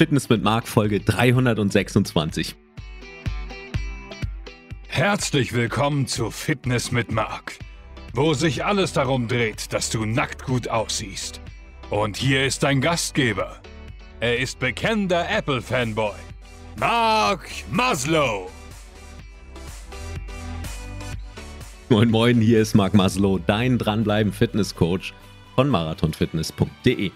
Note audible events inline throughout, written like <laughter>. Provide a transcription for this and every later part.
Fitness mit Marc Folge 326. Herzlich willkommen zu Fitness mit Marc, wo sich alles darum dreht, dass du nackt gut aussiehst. Und hier ist dein Gastgeber. Er ist bekennender Apple-Fanboy. Marc Maslow. Moin Moin, hier ist Marc Maslow, dein Dranbleiben Fitnesscoach von marathonfitness.de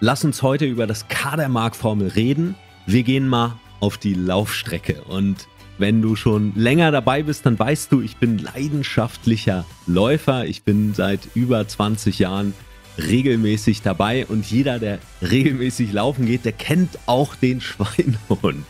lass uns heute über das Kadermark-Formel reden. Wir gehen mal auf die Laufstrecke. Und wenn du schon länger dabei bist, dann weißt du, ich bin leidenschaftlicher Läufer. Ich bin seit über 20 Jahren regelmäßig dabei und jeder, der regelmäßig laufen geht, der kennt auch den <laughs> Schweinhund.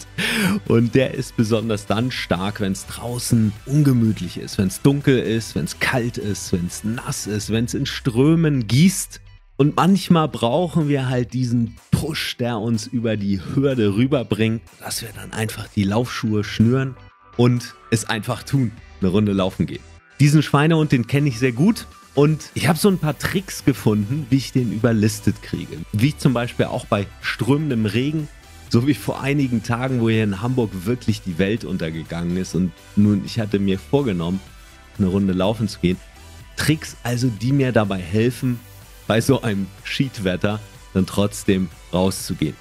Und der ist besonders dann stark, wenn es draußen ungemütlich ist, wenn es dunkel ist, wenn es kalt ist, wenn es nass ist, wenn es in Strömen gießt und manchmal brauchen wir halt diesen Push, der uns über die Hürde rüberbringt, dass wir dann einfach die Laufschuhe schnüren und es einfach tun, eine Runde laufen gehen. Diesen Schweinehund, den kenne ich sehr gut. Und ich habe so ein paar Tricks gefunden, wie ich den überlistet kriege. Wie ich zum Beispiel auch bei strömendem Regen, so wie vor einigen Tagen, wo hier in Hamburg wirklich die Welt untergegangen ist. Und nun, ich hatte mir vorgenommen, eine Runde laufen zu gehen. Tricks also, die mir dabei helfen, bei so einem Schiedwetter dann trotzdem rauszugehen.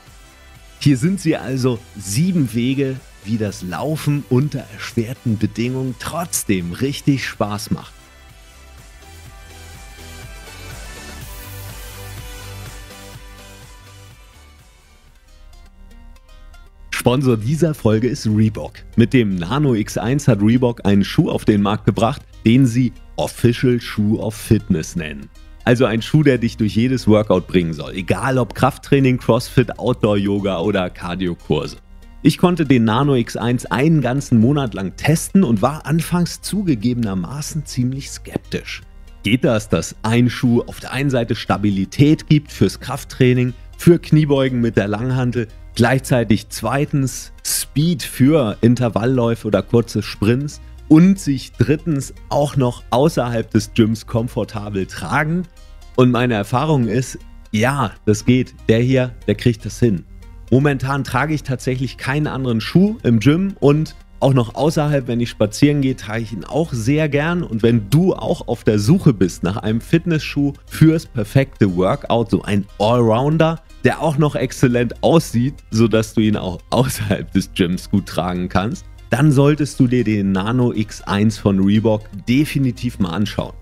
Hier sind sie also sieben Wege, wie das Laufen unter erschwerten Bedingungen trotzdem richtig Spaß macht. Sponsor dieser Folge ist Reebok. Mit dem Nano X1 hat Reebok einen Schuh auf den Markt gebracht, den sie Official Shoe of Fitness nennen. Also ein Schuh, der dich durch jedes Workout bringen soll, egal ob Krafttraining, CrossFit, Outdoor-Yoga oder Cardio-Kurse. Ich konnte den Nano X1 einen ganzen Monat lang testen und war anfangs zugegebenermaßen ziemlich skeptisch. Geht das, dass ein Schuh auf der einen Seite Stabilität gibt fürs Krafttraining, für Kniebeugen mit der Langhantel, gleichzeitig zweitens Speed für Intervallläufe oder kurze Sprints und sich drittens auch noch außerhalb des Gyms komfortabel tragen. Und meine Erfahrung ist, ja, das geht. Der hier, der kriegt das hin. Momentan trage ich tatsächlich keinen anderen Schuh im Gym und auch noch außerhalb, wenn ich spazieren gehe, trage ich ihn auch sehr gern. Und wenn du auch auf der Suche bist nach einem Fitnessschuh fürs perfekte Workout, so ein Allrounder, der auch noch exzellent aussieht, sodass du ihn auch außerhalb des Gyms gut tragen kannst, dann solltest du dir den Nano X1 von Reebok definitiv mal anschauen.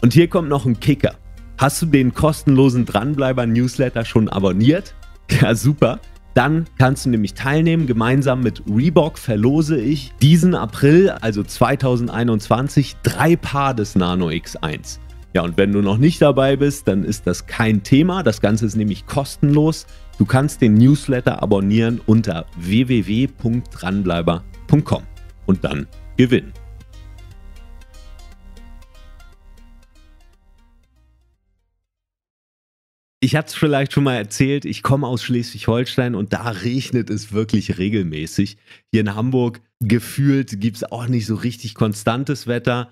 Und hier kommt noch ein Kicker. Hast du den kostenlosen Dranbleiber-Newsletter schon abonniert? <laughs> Ja, super. Dann kannst du nämlich teilnehmen. Gemeinsam mit Reebok verlose ich diesen April, also 2021, drei Paar des Nano X1. Ja, und wenn du noch nicht dabei bist, dann ist das kein Thema. Das Ganze ist nämlich kostenlos. Du kannst den Newsletter abonnieren unter www.dranbleiber.com. Amazon.com und dann gewinnen. Ich hatte es vielleicht schon mal erzählt, ich komme aus Schleswig-Holstein und da regnet es wirklich regelmäßig. Hier in Hamburg gefühlt gibt es auch nicht so richtig konstantes Wetter.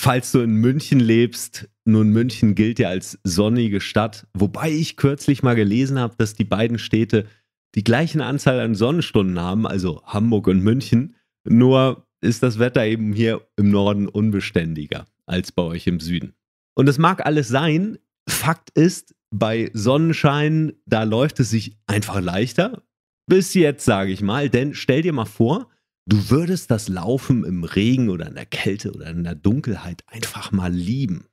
Falls du in München lebst, nun München gilt ja als sonnige Stadt, wobei ich kürzlich mal gelesen habe, dass die beiden Städte die gleichen Anzahl an Sonnenstunden haben, also Hamburg und München, nur ist das Wetter eben hier im Norden unbeständiger als bei euch im Süden. Und das mag alles sein. Fakt ist, bei Sonnenschein, da läuft es sich einfach leichter. Bis jetzt, sage ich mal. Denn stell dir mal vor, du würdest das Laufen im Regen oder in der Kälte oder in der Dunkelheit einfach mal lieben.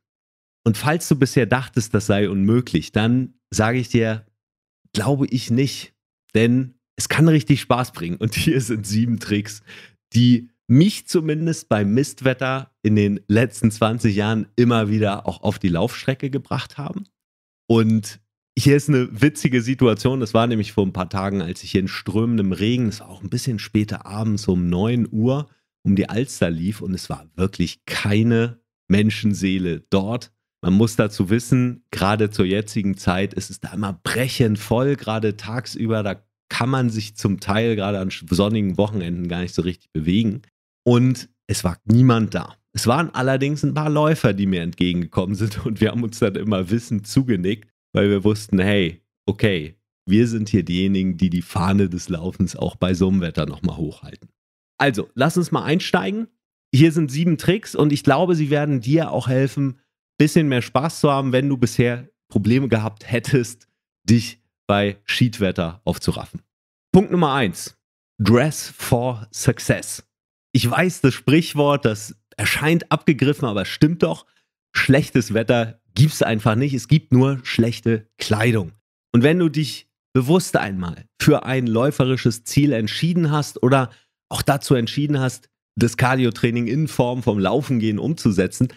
Und falls du bisher dachtest, das sei unmöglich, dann sage ich dir, glaube ich nicht denn es kann richtig Spaß bringen. Und hier sind sieben Tricks, die mich zumindest beim Mistwetter in den letzten 20 Jahren immer wieder auch auf die Laufstrecke gebracht haben. Und hier ist eine witzige Situation. Das war nämlich vor ein paar Tagen, als ich hier in strömendem Regen, es war auch ein bisschen später abends um 9 Uhr, um die Alster lief und es war wirklich keine Menschenseele dort. Man muss dazu wissen, gerade zur jetzigen Zeit ist es da immer brechend voll, gerade tagsüber, da kann man sich zum Teil gerade an sonnigen Wochenenden gar nicht so richtig bewegen. Und es war niemand da. Es waren allerdings ein paar Läufer, die mir entgegengekommen sind und wir haben uns dann immer wissend zugenickt, weil wir wussten, hey, okay, wir sind hier diejenigen, die die Fahne des Laufens auch bei so einem Wetter nochmal hochhalten. Also, lass uns mal einsteigen. Hier sind sieben Tricks und ich glaube, sie werden dir auch helfen, ein bisschen mehr Spaß zu haben, wenn du bisher Probleme gehabt hättest, dich bei Schiedwetter aufzuraffen. Punkt Nummer eins: Dress for Success. Ich weiß, das Sprichwort, das erscheint abgegriffen, aber es stimmt doch. Schlechtes Wetter gibt es einfach nicht. Es gibt nur schlechte Kleidung. Und wenn du dich bewusst einmal für ein läuferisches Ziel entschieden hast oder auch dazu entschieden hast, das Cardio-Training in Form vom Laufengehen umzusetzen,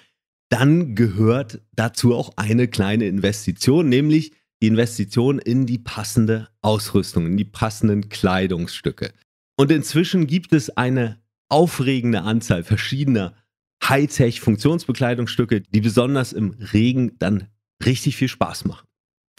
dann gehört dazu auch eine kleine Investition, nämlich die Investition in die passende Ausrüstung, in die passenden Kleidungsstücke. Und inzwischen gibt es eine aufregende Anzahl verschiedener Hightech-Funktionsbekleidungsstücke, die besonders im Regen dann richtig viel Spaß machen.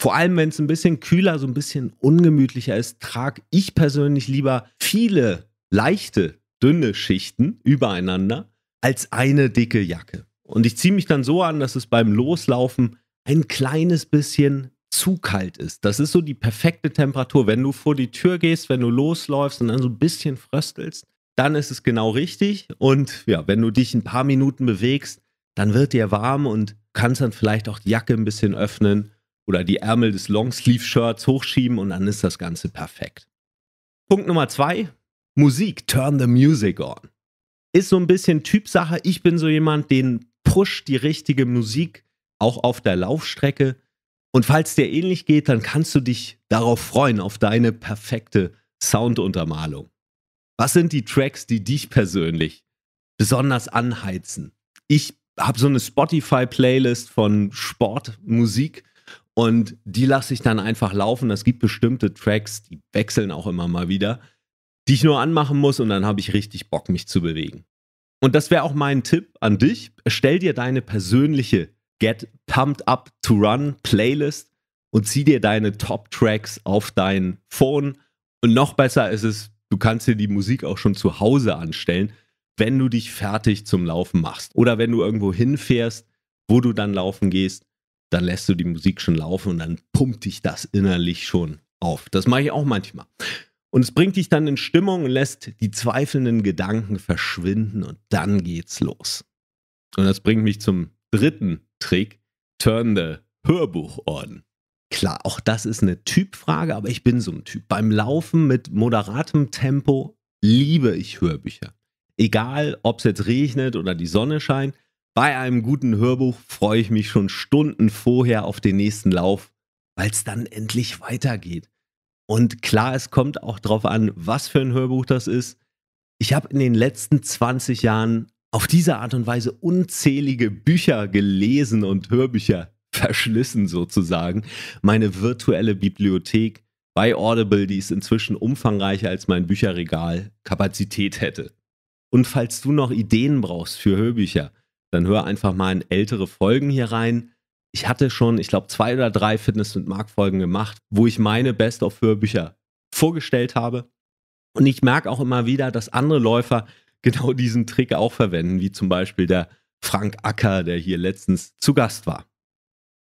Vor allem, wenn es ein bisschen kühler, so ein bisschen ungemütlicher ist, trage ich persönlich lieber viele leichte, dünne Schichten übereinander als eine dicke Jacke. Und ich ziehe mich dann so an, dass es beim Loslaufen ein kleines bisschen zu kalt ist. Das ist so die perfekte Temperatur. Wenn du vor die Tür gehst, wenn du losläufst und dann so ein bisschen fröstelst, dann ist es genau richtig. Und ja, wenn du dich ein paar Minuten bewegst, dann wird dir warm und kannst dann vielleicht auch die Jacke ein bisschen öffnen oder die Ärmel des Longsleeve-Shirts hochschieben und dann ist das Ganze perfekt. Punkt Nummer zwei, Musik, turn the music on. Ist so ein bisschen Typsache. Ich bin so jemand, den pusht die richtige Musik auch auf der Laufstrecke und falls dir ähnlich geht, dann kannst du dich darauf freuen, auf deine perfekte Sounduntermalung. Was sind die Tracks, die dich persönlich besonders anheizen? Ich habe so eine Spotify-Playlist von Sportmusik und die lasse ich dann einfach laufen. Es gibt bestimmte Tracks, die wechseln auch immer mal wieder, die ich nur anmachen muss und dann habe ich richtig Bock, mich zu bewegen. Und das wäre auch mein Tipp an dich. Stell dir deine persönliche Get Pumped Up to Run Playlist und zieh dir deine Top-Tracks auf dein Phone. Und noch besser ist es, du kannst dir die Musik auch schon zu Hause anstellen, wenn du dich fertig zum Laufen machst. Oder wenn du irgendwo hinfährst, wo du dann laufen gehst, dann lässt du die Musik schon laufen und dann pumpt dich das innerlich schon auf. Das mache ich auch manchmal. Und es bringt dich dann in Stimmung und lässt die zweifelnden Gedanken verschwinden und dann geht's los. Und das bringt mich zum Dritten Trick, turn the Hörbuch on. Klar, auch das ist eine Typfrage, aber ich bin so ein Typ. Beim Laufen mit moderatem Tempo liebe ich Hörbücher. Egal, ob es jetzt regnet oder die Sonne scheint, bei einem guten Hörbuch freue ich mich schon Stunden vorher auf den nächsten Lauf, weil es dann endlich weitergeht. Und klar, es kommt auch darauf an, was für ein Hörbuch das ist. Ich habe in den letzten 20 Jahren auf diese Art und Weise unzählige Bücher gelesen und Hörbücher verschlissen sozusagen. Meine virtuelle Bibliothek bei Audible, die ist inzwischen umfangreicher als mein Bücherregal Kapazität hätte. Und falls du noch Ideen brauchst für Hörbücher, dann hör einfach mal in ältere Folgen hier rein. Ich hatte schon, ich glaube, zwei oder drei Fitness und Mark Folgen gemacht, wo ich meine Best of Hörbücher vorgestellt habe. Und ich merke auch immer wieder, dass andere Läufer genau diesen Trick auch verwenden, wie zum Beispiel der Frank Acker, der hier letztens zu Gast war.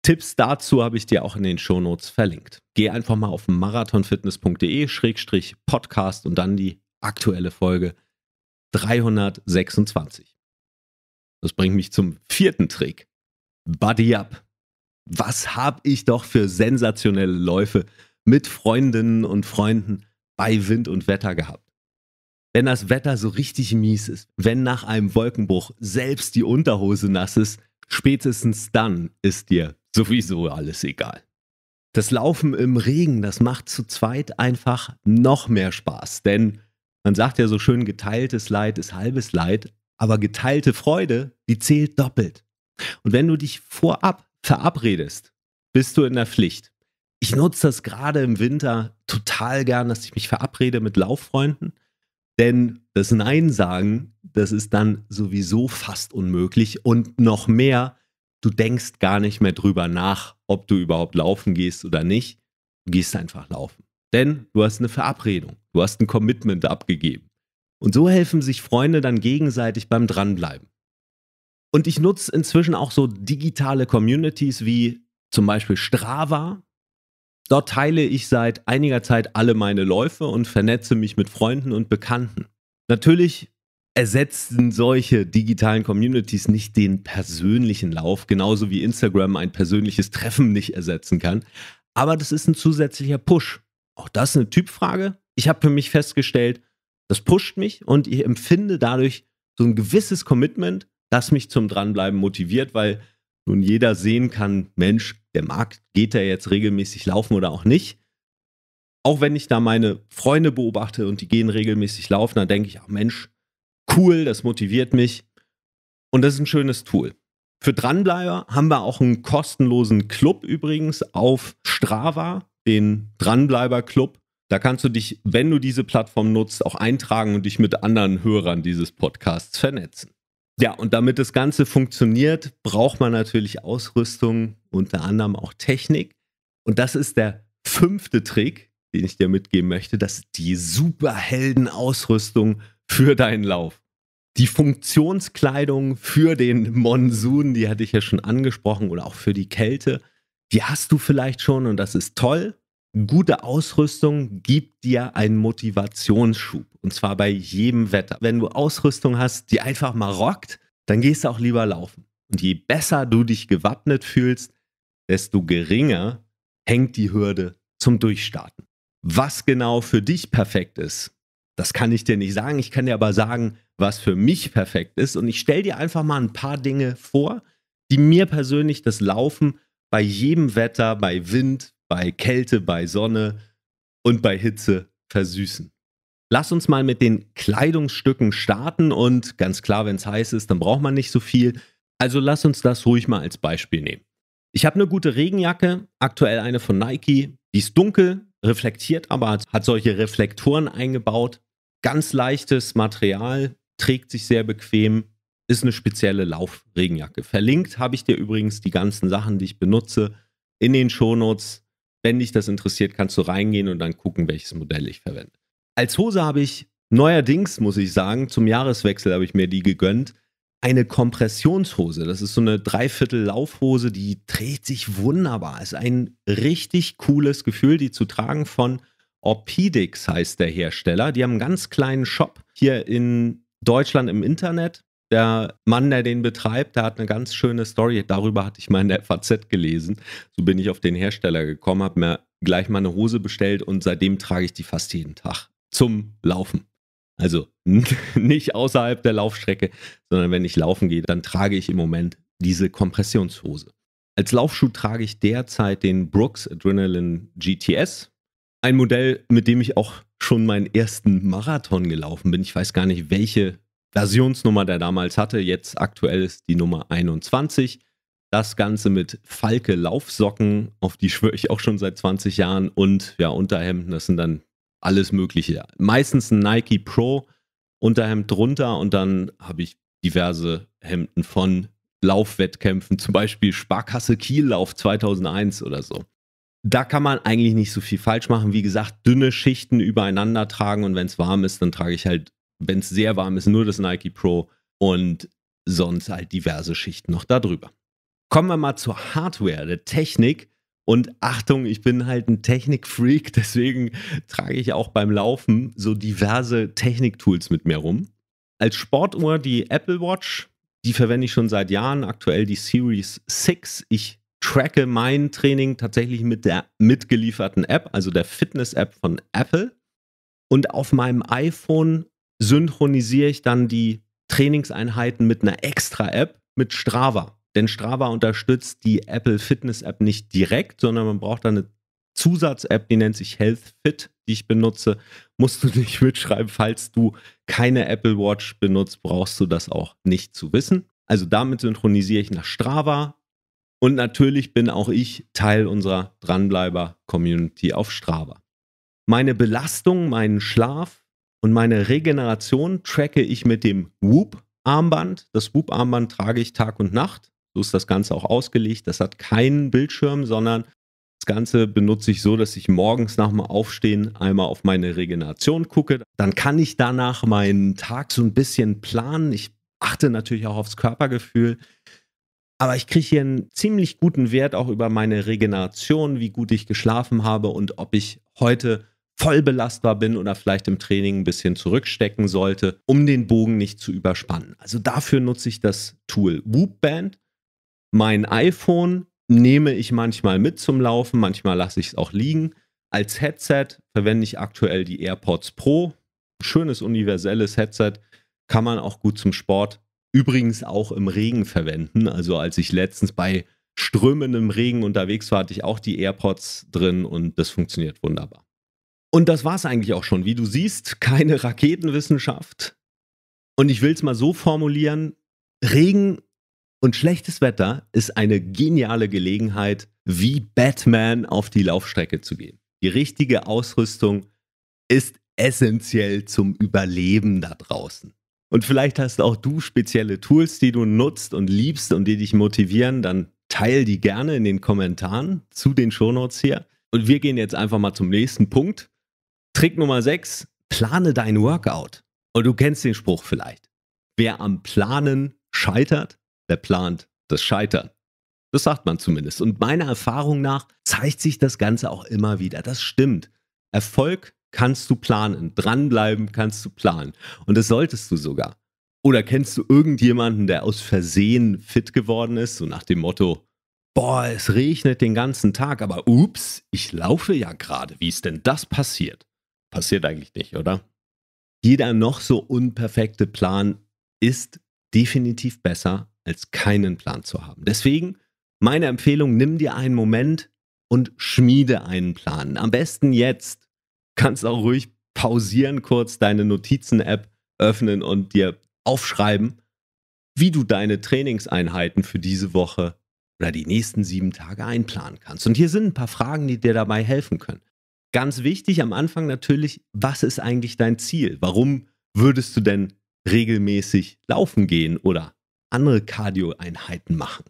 Tipps dazu habe ich dir auch in den Shownotes verlinkt. Geh einfach mal auf marathonfitness.de-podcast und dann die aktuelle Folge 326. Das bringt mich zum vierten Trick. Buddy up. Was habe ich doch für sensationelle Läufe mit Freundinnen und Freunden bei Wind und Wetter gehabt. Wenn das Wetter so richtig mies ist, wenn nach einem Wolkenbruch selbst die Unterhose nass ist, spätestens dann ist dir sowieso alles egal. Das Laufen im Regen, das macht zu zweit einfach noch mehr Spaß, denn man sagt ja so schön, geteiltes Leid ist halbes Leid, aber geteilte Freude, die zählt doppelt. Und wenn du dich vorab verabredest, bist du in der Pflicht. Ich nutze das gerade im Winter total gern, dass ich mich verabrede mit Lauffreunden. Denn das Nein sagen, das ist dann sowieso fast unmöglich und noch mehr, du denkst gar nicht mehr drüber nach, ob du überhaupt laufen gehst oder nicht. Du gehst einfach laufen. Denn du hast eine Verabredung, du hast ein Commitment abgegeben. Und so helfen sich Freunde dann gegenseitig beim Dranbleiben. Und ich nutze inzwischen auch so digitale Communities wie zum Beispiel Strava, Dort teile ich seit einiger Zeit alle meine Läufe und vernetze mich mit Freunden und Bekannten. Natürlich ersetzen solche digitalen Communities nicht den persönlichen Lauf, genauso wie Instagram ein persönliches Treffen nicht ersetzen kann. Aber das ist ein zusätzlicher Push. Auch das ist eine Typfrage. Ich habe für mich festgestellt, das pusht mich und ich empfinde dadurch so ein gewisses Commitment, das mich zum Dranbleiben motiviert, weil nun jeder sehen kann, Mensch, der Markt geht da jetzt regelmäßig laufen oder auch nicht. Auch wenn ich da meine Freunde beobachte und die gehen regelmäßig laufen, dann denke ich, ach Mensch, cool, das motiviert mich. Und das ist ein schönes Tool. Für Dranbleiber haben wir auch einen kostenlosen Club übrigens auf Strava, den Dranbleiber Club. Da kannst du dich, wenn du diese Plattform nutzt, auch eintragen und dich mit anderen Hörern dieses Podcasts vernetzen. Ja, und damit das Ganze funktioniert, braucht man natürlich Ausrüstung, unter anderem auch Technik. Und das ist der fünfte Trick, den ich dir mitgeben möchte. Das ist die Superheldenausrüstung für deinen Lauf. Die Funktionskleidung für den Monsun, die hatte ich ja schon angesprochen, oder auch für die Kälte, die hast du vielleicht schon und das ist toll. Gute Ausrüstung gibt dir einen Motivationsschub. Und zwar bei jedem Wetter. Wenn du Ausrüstung hast, die einfach mal rockt, dann gehst du auch lieber laufen. Und je besser du dich gewappnet fühlst, desto geringer hängt die Hürde zum Durchstarten. Was genau für dich perfekt ist, das kann ich dir nicht sagen. Ich kann dir aber sagen, was für mich perfekt ist. Und ich stelle dir einfach mal ein paar Dinge vor, die mir persönlich das Laufen bei jedem Wetter, bei Wind, bei Kälte, bei Sonne und bei Hitze versüßen. Lass uns mal mit den Kleidungsstücken starten und ganz klar, wenn es heiß ist, dann braucht man nicht so viel. Also lass uns das ruhig mal als Beispiel nehmen. Ich habe eine gute Regenjacke, aktuell eine von Nike, die ist dunkel, reflektiert aber, hat solche Reflektoren eingebaut. Ganz leichtes Material, trägt sich sehr bequem, ist eine spezielle Laufregenjacke. Verlinkt habe ich dir übrigens die ganzen Sachen, die ich benutze, in den Shownotes wenn dich das interessiert, kannst du reingehen und dann gucken, welches Modell ich verwende. Als Hose habe ich neuerdings, muss ich sagen, zum Jahreswechsel habe ich mir die gegönnt. Eine Kompressionshose. Das ist so eine Dreiviertel-Laufhose, die dreht sich wunderbar. Ist ein richtig cooles Gefühl, die zu tragen von Orpedix heißt der Hersteller. Die haben einen ganz kleinen Shop hier in Deutschland im Internet der Mann, der den betreibt, der hat eine ganz schöne Story. Darüber hatte ich mal in der FAZ gelesen. So bin ich auf den Hersteller gekommen, habe mir gleich mal eine Hose bestellt und seitdem trage ich die fast jeden Tag zum Laufen. Also <laughs> nicht außerhalb der Laufstrecke, sondern wenn ich laufen gehe, dann trage ich im Moment diese Kompressionshose. Als Laufschuh trage ich derzeit den Brooks Adrenaline GTS. Ein Modell, mit dem ich auch schon meinen ersten Marathon gelaufen bin. Ich weiß gar nicht, welche Versionsnummer der damals hatte. Jetzt aktuell ist die Nummer 21. Das Ganze mit Falke Laufsocken, auf die schwöre ich auch schon seit 20 Jahren und ja, Unterhemden, das sind dann alles Mögliche. Meistens ein Nike Pro Unterhemd drunter und dann habe ich diverse Hemden von Laufwettkämpfen, zum Beispiel Sparkasse Kiellauf 2001 oder so. Da kann man eigentlich nicht so viel falsch machen. Wie gesagt, dünne Schichten übereinander tragen und wenn es warm ist, dann trage ich halt wenn es sehr warm ist, nur das Nike Pro und sonst halt diverse Schichten noch darüber. Kommen wir mal zur Hardware, der Technik. Und Achtung, ich bin halt ein Technik-Freak, <laughs> deswegen trage ich auch beim Laufen so diverse Technik-Tools mit mir rum. Als Sportuhr die Apple Watch, die verwende ich schon seit Jahren, aktuell die Series 6. Ich tracke mein Training tatsächlich mit der mitgelieferten App, also der Fitness-App von Apple. Und auf meinem iPhone synchronisiere ich dann die Trainingseinheiten mit einer extra App, mit Strava. Denn Strava unterstützt die Apple Fitness App nicht direkt, sondern man braucht dann eine Zusatz-App, die nennt sich Health Fit, die ich benutze. Musst du nicht <laughs> mitschreiben, falls du keine Apple Watch benutzt, brauchst du das auch nicht zu wissen. Also damit synchronisiere ich nach Strava. Und natürlich bin auch ich Teil unserer Dranbleiber-Community auf Strava. Meine Belastung, meinen Schlaf, und meine Regeneration tracke ich mit dem Whoop-Armband. Das Whoop-Armband trage ich Tag und Nacht. So ist das Ganze auch ausgelegt. Das hat keinen Bildschirm, sondern das Ganze benutze ich so, dass ich morgens nach dem Aufstehen einmal auf meine Regeneration gucke. Dann kann ich danach meinen Tag so ein bisschen planen. Ich achte natürlich auch aufs Körpergefühl. Aber ich kriege hier einen ziemlich guten Wert auch über meine Regeneration, wie gut ich geschlafen habe und ob ich heute voll belastbar bin oder vielleicht im Training ein bisschen zurückstecken sollte, um den Bogen nicht zu überspannen. Also dafür nutze ich das Tool Whoopband. Mein iPhone nehme ich manchmal mit zum Laufen, manchmal lasse ich es auch liegen. Als Headset verwende ich aktuell die AirPods Pro. Schönes universelles Headset, kann man auch gut zum Sport, übrigens auch im Regen verwenden. Also als ich letztens bei strömendem Regen unterwegs war, hatte ich auch die AirPods drin und das funktioniert wunderbar. Und das war es eigentlich auch schon. Wie du siehst, keine Raketenwissenschaft. Und ich will es mal so formulieren, Regen und schlechtes Wetter ist eine geniale Gelegenheit, wie Batman auf die Laufstrecke zu gehen. Die richtige Ausrüstung ist essentiell zum Überleben da draußen. Und vielleicht hast auch du spezielle Tools, die du nutzt und liebst und die dich motivieren, dann teile die gerne in den Kommentaren zu den Shownotes hier. Und wir gehen jetzt einfach mal zum nächsten Punkt. Trick Nummer 6, plane dein Workout. Und du kennst den Spruch vielleicht. Wer am Planen scheitert, der plant das Scheitern. Das sagt man zumindest. Und meiner Erfahrung nach zeigt sich das Ganze auch immer wieder. Das stimmt. Erfolg kannst du planen. Dranbleiben kannst du planen. Und das solltest du sogar. Oder kennst du irgendjemanden, der aus Versehen fit geworden ist, so nach dem Motto, boah, es regnet den ganzen Tag, aber ups, ich laufe ja gerade. Wie ist denn das passiert? passiert eigentlich nicht, oder? Jeder noch so unperfekte Plan ist definitiv besser, als keinen Plan zu haben. Deswegen meine Empfehlung, nimm dir einen Moment und schmiede einen Plan. Am besten jetzt. Kannst auch ruhig pausieren, kurz deine Notizen-App öffnen und dir aufschreiben, wie du deine Trainingseinheiten für diese Woche oder die nächsten sieben Tage einplanen kannst. Und hier sind ein paar Fragen, die dir dabei helfen können. Ganz wichtig am Anfang natürlich, was ist eigentlich dein Ziel? Warum würdest du denn regelmäßig laufen gehen oder andere Cardio-Einheiten machen?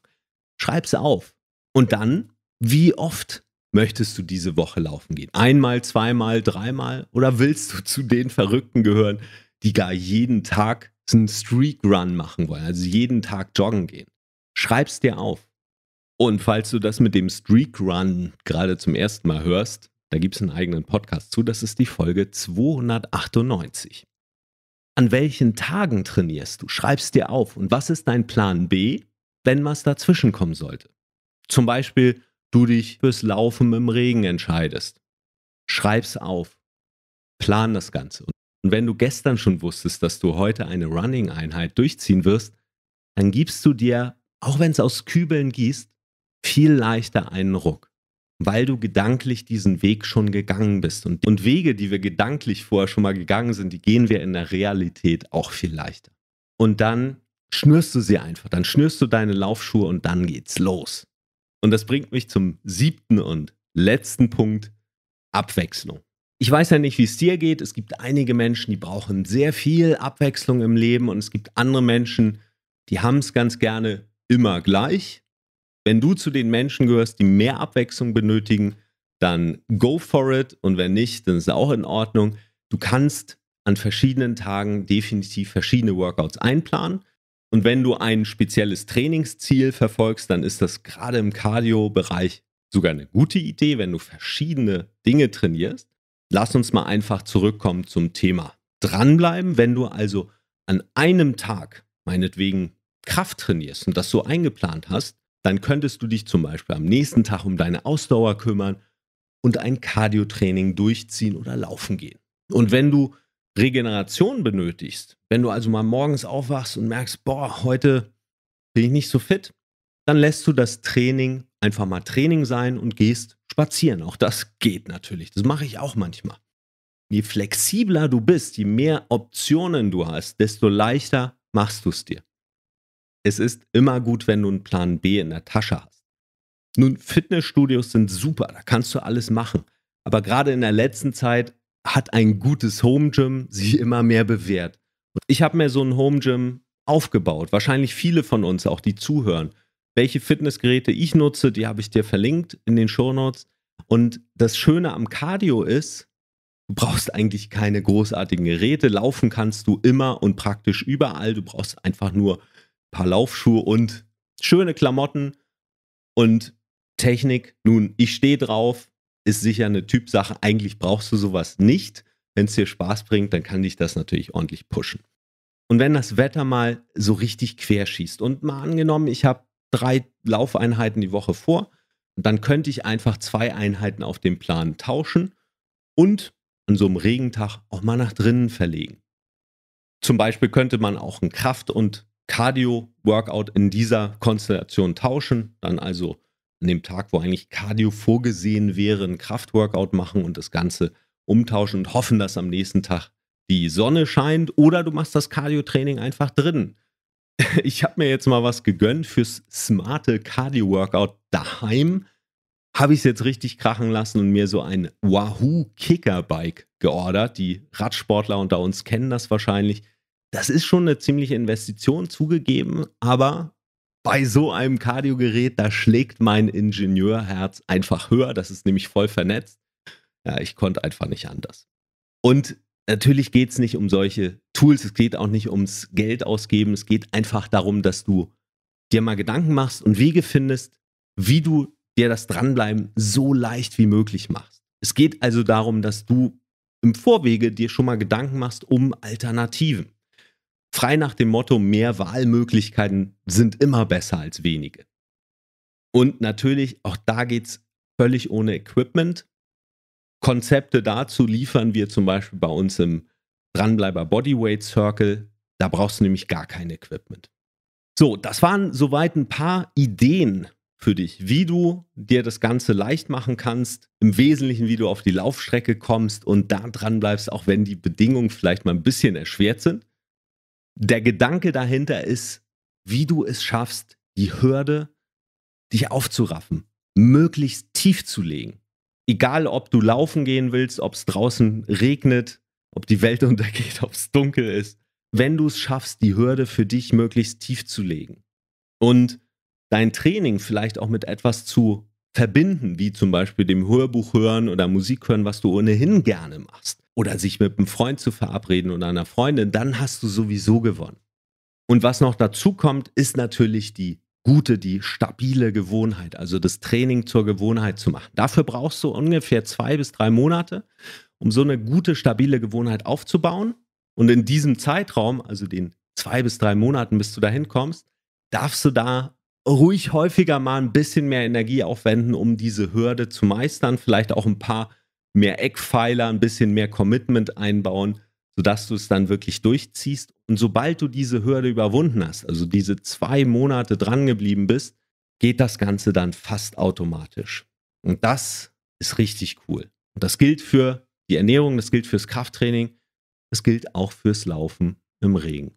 Schreib's auf. Und dann, wie oft möchtest du diese Woche laufen gehen? Einmal, zweimal, dreimal? Oder willst du zu den Verrückten gehören, die gar jeden Tag einen Streak Run machen wollen, also jeden Tag joggen gehen? Schreib's dir auf. Und falls du das mit dem Streak Run gerade zum ersten Mal hörst, da gibt es einen eigenen Podcast zu. Das ist die Folge 298. An welchen Tagen trainierst du? Schreibst dir auf. Und was ist dein Plan B, wenn was dazwischen kommen sollte? Zum Beispiel, du dich fürs Laufen im Regen entscheidest. Schreib's auf. Plan das Ganze. Und wenn du gestern schon wusstest, dass du heute eine Running-Einheit durchziehen wirst, dann gibst du dir, auch wenn es aus Kübeln gießt, viel leichter einen Ruck weil du gedanklich diesen Weg schon gegangen bist. Und, und Wege, die wir gedanklich vorher schon mal gegangen sind, die gehen wir in der Realität auch viel leichter. Und dann schnürst du sie einfach, dann schnürst du deine Laufschuhe und dann geht's los. Und das bringt mich zum siebten und letzten Punkt, Abwechslung. Ich weiß ja nicht, wie es dir geht. Es gibt einige Menschen, die brauchen sehr viel Abwechslung im Leben und es gibt andere Menschen, die haben es ganz gerne immer gleich wenn du zu den Menschen gehörst, die mehr Abwechslung benötigen, dann go for it. Und wenn nicht, dann ist es auch in Ordnung. Du kannst an verschiedenen Tagen definitiv verschiedene Workouts einplanen. Und wenn du ein spezielles Trainingsziel verfolgst, dann ist das gerade im Cardio-Bereich sogar eine gute Idee, wenn du verschiedene Dinge trainierst. Lass uns mal einfach zurückkommen zum Thema. Dranbleiben, wenn du also an einem Tag meinetwegen Kraft trainierst und das so eingeplant hast, dann könntest du dich zum Beispiel am nächsten Tag um deine Ausdauer kümmern und ein Cardiotraining durchziehen oder laufen gehen. Und wenn du Regeneration benötigst, wenn du also mal morgens aufwachst und merkst, boah, heute bin ich nicht so fit, dann lässt du das Training einfach mal Training sein und gehst spazieren. Auch das geht natürlich. Das mache ich auch manchmal. Je flexibler du bist, je mehr Optionen du hast, desto leichter machst du es dir es ist immer gut, wenn du einen Plan B in der Tasche hast. Nun, Fitnessstudios sind super, da kannst du alles machen. Aber gerade in der letzten Zeit hat ein gutes Home Gym sich immer mehr bewährt. Und ich habe mir so ein Home Gym aufgebaut. Wahrscheinlich viele von uns, auch die zuhören. Welche Fitnessgeräte ich nutze, die habe ich dir verlinkt in den Show Notes. Und das Schöne am Cardio ist, du brauchst eigentlich keine großartigen Geräte. Laufen kannst du immer und praktisch überall. Du brauchst einfach nur paar Laufschuhe und schöne Klamotten und Technik. Nun, ich stehe drauf, ist sicher eine Typsache. Eigentlich brauchst du sowas nicht. Wenn es dir Spaß bringt, dann kann dich das natürlich ordentlich pushen. Und wenn das Wetter mal so richtig querschießt und mal angenommen, ich habe drei Laufeinheiten die Woche vor, dann könnte ich einfach zwei Einheiten auf dem Plan tauschen und an so einem Regentag auch mal nach drinnen verlegen. Zum Beispiel könnte man auch einen Kraft- und Cardio-Workout in dieser Konstellation tauschen, dann also an dem Tag, wo eigentlich Cardio vorgesehen wäre, ein Kraftworkout machen und das Ganze umtauschen und hoffen, dass am nächsten Tag die Sonne scheint oder du machst das Cardio-Training einfach drin. <laughs> Ich habe mir jetzt mal was gegönnt fürs smarte Cardio-Workout daheim. Habe ich es jetzt richtig krachen lassen und mir so ein Wahoo Kicker Bike geordert. Die Radsportler unter uns kennen das wahrscheinlich das ist schon eine ziemliche Investition zugegeben, aber bei so einem Kardiogerät, da schlägt mein Ingenieurherz einfach höher. Das ist nämlich voll vernetzt. Ja, ich konnte einfach nicht anders. Und natürlich geht es nicht um solche Tools, es geht auch nicht ums Geld ausgeben, es geht einfach darum, dass du dir mal Gedanken machst und Wege findest, wie du dir das Dranbleiben so leicht wie möglich machst. Es geht also darum, dass du im Vorwege dir schon mal Gedanken machst um Alternativen. Frei nach dem Motto, mehr Wahlmöglichkeiten sind immer besser als wenige. Und natürlich, auch da geht es völlig ohne Equipment. Konzepte dazu liefern wir zum Beispiel bei uns im Dranbleiber Bodyweight Circle. Da brauchst du nämlich gar kein Equipment. So, das waren soweit ein paar Ideen für dich, wie du dir das Ganze leicht machen kannst, im Wesentlichen, wie du auf die Laufstrecke kommst und da dran bleibst, auch wenn die Bedingungen vielleicht mal ein bisschen erschwert sind der Gedanke dahinter ist, wie du es schaffst, die Hürde, dich aufzuraffen, möglichst tief zu legen. Egal, ob du laufen gehen willst, ob es draußen regnet, ob die Welt <laughs> untergeht, ob es dunkel ist. Wenn du es schaffst, die Hürde für dich möglichst tief zu legen und dein Training vielleicht auch mit etwas zu verbinden, wie zum Beispiel dem Hörbuch hören oder Musik hören, was du ohnehin gerne machst, oder sich mit einem Freund zu verabreden oder einer Freundin, dann hast du sowieso gewonnen. Und was noch dazu kommt, ist natürlich die gute, die stabile Gewohnheit, also das Training zur Gewohnheit zu machen. Dafür brauchst du ungefähr zwei bis drei Monate, um so eine gute, stabile Gewohnheit aufzubauen. Und in diesem Zeitraum, also den zwei bis drei Monaten, bis du dahin kommst, darfst du da ruhig häufiger mal ein bisschen mehr Energie aufwenden, um diese Hürde zu meistern, vielleicht auch ein paar mehr Eckpfeiler, ein bisschen mehr Commitment einbauen, sodass du es dann wirklich durchziehst. Und sobald du diese Hürde überwunden hast, also diese zwei Monate drangeblieben bist, geht das Ganze dann fast automatisch. Und das ist richtig cool. Und das gilt für die Ernährung, das gilt fürs Krafttraining, das gilt auch fürs Laufen im Regen.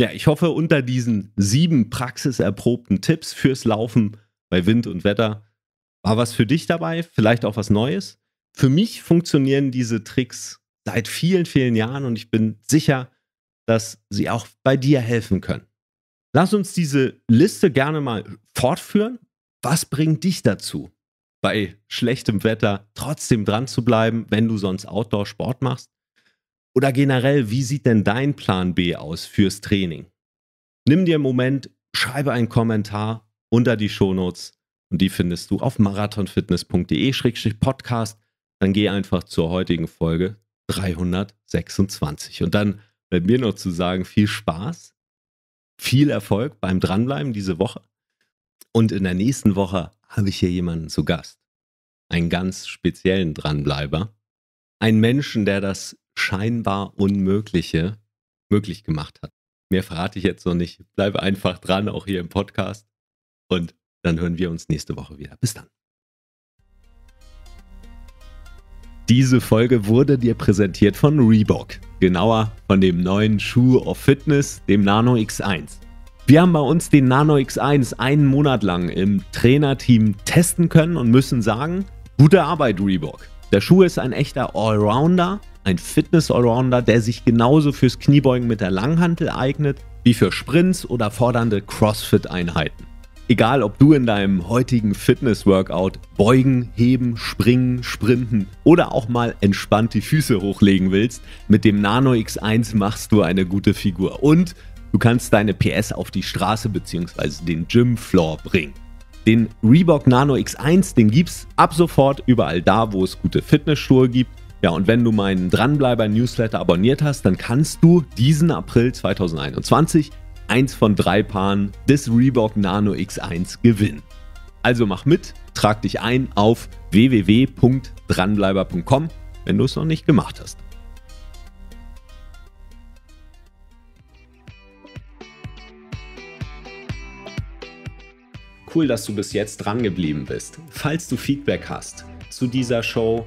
Ja, ich hoffe, unter diesen sieben praxiserprobten Tipps fürs Laufen bei Wind und Wetter war was für dich dabei, vielleicht auch was Neues für mich funktionieren diese Tricks seit vielen, vielen Jahren und ich bin sicher, dass sie auch bei dir helfen können. Lass uns diese Liste gerne mal fortführen. Was bringt dich dazu, bei schlechtem Wetter trotzdem dran zu bleiben, wenn du sonst Outdoor-Sport machst? Oder generell, wie sieht denn dein Plan B aus fürs Training? Nimm dir einen Moment, schreibe einen Kommentar unter die Shownotes und die findest du auf marathonfitness.de-podcast dann geh einfach zur heutigen Folge 326. Und dann bleibt mir noch zu sagen, viel Spaß, viel Erfolg beim Dranbleiben diese Woche. Und in der nächsten Woche habe ich hier jemanden zu Gast. Einen ganz speziellen Dranbleiber. Einen Menschen, der das scheinbar Unmögliche möglich gemacht hat. Mehr verrate ich jetzt noch nicht. Bleibe einfach dran, auch hier im Podcast. Und dann hören wir uns nächste Woche wieder. Bis dann. Diese Folge wurde dir präsentiert von Reebok, genauer von dem neuen Schuh of Fitness, dem Nano X1. Wir haben bei uns den Nano X1 einen Monat lang im Trainerteam testen können und müssen sagen, gute Arbeit Reebok. Der Schuh ist ein echter Allrounder, ein Fitness-Allrounder, der sich genauso fürs Kniebeugen mit der Langhantel eignet, wie für Sprints oder fordernde CrossFit-Einheiten. Egal, ob du in deinem heutigen Fitness-Workout beugen, heben, springen, sprinten oder auch mal entspannt die Füße hochlegen willst, mit dem Nano X1 machst du eine gute Figur und du kannst deine PS auf die Straße bzw. den Gymfloor bringen. Den Reebok Nano X1, den gibt's ab sofort überall da, wo es gute Fitnessstuhe gibt. Ja, und wenn du meinen Dranbleiber Newsletter abonniert hast, dann kannst du diesen April 2021 eins von drei Paaren des Reebok Nano X1 gewinnen. Also mach mit, trag dich ein auf www.dranbleiber.com, wenn du es noch nicht gemacht hast. Cool, dass du bis jetzt dran geblieben bist. Falls du Feedback hast zu dieser Show,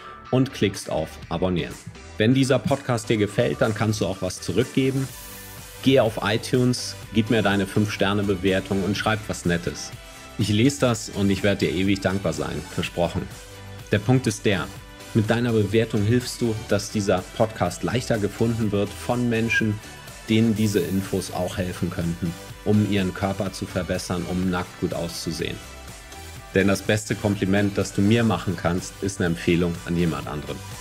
und klickst auf Abonnieren. Wenn dieser Podcast dir gefällt, dann kannst du auch was zurückgeben. Geh auf iTunes, gib mir deine 5-Sterne-Bewertung und schreib was Nettes. Ich lese das und ich werde dir ewig dankbar sein, versprochen. Der Punkt ist der, mit deiner Bewertung hilfst du, dass dieser Podcast leichter gefunden wird von Menschen, denen diese Infos auch helfen könnten, um ihren Körper zu verbessern, um nackt gut auszusehen. Denn das beste Kompliment, das du mir machen kannst, ist eine Empfehlung an jemand anderen.